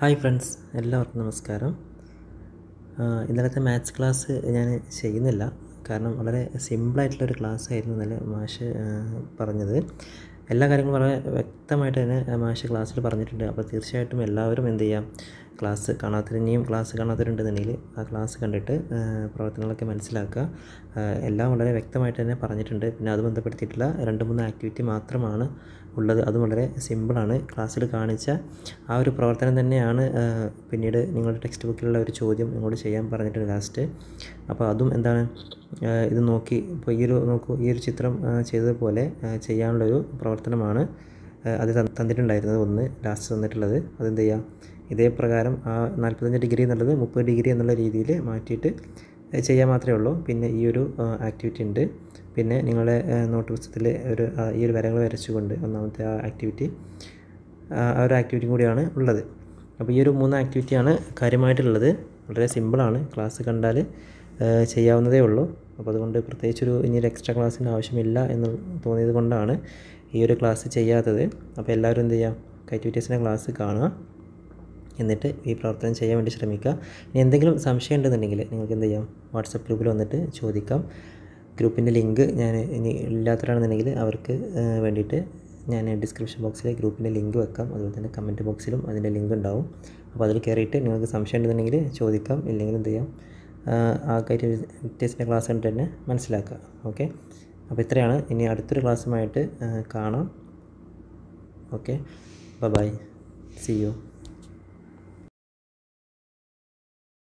hi friends എല്ലാവർക്കും നമസ്കാരം ഇന്നലത്തെ മാത്സ് ക്ലാസ് ഞാൻ ചെയ്യുന്നില്ല കാരണം വളരെ സിമ്പിളായിട്ടുള്ളൊരു ക്ലാസ് ആയിരുന്നു ഇന്നലെ മാഷ് പറഞ്ഞത് എല്ലാ കാര്യങ്ങളും വളരെ വ്യക്തമായിട്ട് തന്നെ മാഷ് ക്ലാസ്സിൽ പറഞ്ഞിട്ടുണ്ട് അപ്പോൾ തീർച്ചയായിട്ടും എല്ലാവരും എന്ത് ചെയ്യാം ക്ലാസ് കാണാത്തവർ ഇനിയും ക്ലാസ് കാണാത്തവരുണ്ടെന്നുണ്ടെങ്കിൽ ആ ക്ലാസ് കണ്ടിട്ട് പ്രവർത്തനങ്ങളൊക്കെ മനസ്സിലാക്കുക എല്ലാം വളരെ വ്യക്തമായിട്ട് തന്നെ പറഞ്ഞിട്ടുണ്ട് പിന്നെ അത് ബന്ധപ്പെടുത്തിയിട്ടുള്ള രണ്ട് മൂന്ന് ആക്ടിവിറ്റി മാത്രമാണ് ഉള്ളത് അത് വളരെ സിമ്പിളാണ് ക്ലാസ്സിൽ കാണിച്ച ആ ഒരു പ്രവർത്തനം തന്നെയാണ് പിന്നീട് നിങ്ങളുടെ ടെക്സ്റ്റ് ബുക്കിലുള്ള ഒരു ചോദ്യം നിങ്ങളോട് ചെയ്യാൻ പറഞ്ഞിട്ടുണ്ട് ലാസ്റ്റ് അപ്പോൾ അതും എന്താണ് ഇത് നോക്കി ഇപ്പോൾ ഈ ഒരു നോക്കൂ ഈ ഒരു ചിത്രം ചെയ്തതുപോലെ ചെയ്യാനുള്ളൊരു പ്രവർത്തനമാണ് അത് തന്നിട്ടുണ്ടായിരുന്നത് ഒന്ന് ലാസ്റ്റ് തന്നിട്ടുള്ളത് അതെന്ത് ചെയ്യുക ഇതേ പ്രകാരം ആ നാൽപ്പത്തഞ്ച് ഡിഗ്രി എന്നുള്ളത് മുപ്പത് ഡിഗ്രി എന്നുള്ള രീതിയിൽ മാറ്റിയിട്ട് ചെയ്യാൻ മാത്രമേ ഉള്ളൂ പിന്നെ ഈ ഒരു ആക്ടിവിറ്റി ഉണ്ട് പിന്നെ നിങ്ങളുടെ നോട്ട് പുസ്തകത്തിൽ ഒരു ഈ ഒരു വരകൾ വരച്ചുകൊണ്ട് ഒന്നാമത്തെ ആ ആക്ടിവിറ്റി ആ ഒരു ആക്ടിവിറ്റി കൂടിയാണ് ഉള്ളത് അപ്പോൾ ഈ ഒരു മൂന്ന് ആക്ടിവിറ്റിയാണ് കാര്യമായിട്ടുള്ളത് വളരെ സിമ്പിളാണ് ക്ലാസ് കണ്ടാൽ ചെയ്യാവുന്നതേ ഉള്ളൂ അപ്പോൾ അതുകൊണ്ട് പ്രത്യേകിച്ചൊരു ഇനി ഒരു എക്സ്ട്രാ ക്ലാസ്സിൻ്റെ ആവശ്യമില്ല എന്ന് തോന്നിയത് കൊണ്ടാണ് ഈ ഒരു ക്ലാസ് ചെയ്യാത്തത് അപ്പോൾ എല്ലാവരും എന്ത് ചെയ്യാം ആക്ടിവിറ്റീസിൻ്റെ ക്ലാസ് കാണുക എന്നിട്ട് ഈ പ്രവർത്തനം ചെയ്യാൻ വേണ്ടി ശ്രമിക്കുക ഇനി എന്തെങ്കിലും സംശയം ഉണ്ടെന്നുണ്ടെങ്കിൽ നിങ്ങൾക്ക് എന്ത് ചെയ്യാം വാട്സപ്പ് ഗ്രൂപ്പിൽ വന്നിട്ട് ചോദിക്കാം ഗ്രൂപ്പിൻ്റെ ലിങ്ക് ഞാൻ ഇനി ഇല്ലാത്തവരാണെന്നുണ്ടെങ്കിൽ അവർക്ക് വേണ്ടിയിട്ട് ഞാൻ ഡിസ്ക്രിപ്ഷൻ ബോക്സിൽ ഗ്രൂപ്പിൻ്റെ ലിങ്ക് വെക്കാം അതുപോലെ തന്നെ കമൻറ്റ് ബോക്സിലും അതിൻ്റെ ലിങ്ക് ഉണ്ടാവും അപ്പോൾ അതിൽ കയറിയിട്ട് നിങ്ങൾക്ക് സംശയം ഉണ്ടെന്നുണ്ടെങ്കിൽ ചോദിക്കാം ഇല്ലെങ്കിൽ എന്ത് ചെയ്യാം ആ ടെസ്റ്റിൻ്റെ ക്ലാസ് കണ്ടിട്ട് തന്നെ മനസ്സിലാക്കുക ഓക്കെ അപ്പോൾ ഇത്രയാണ് ഇനി അടുത്തൊരു ക്ലാസ്സുമായിട്ട് കാണാം ഓക്കെ ബൈ സി യു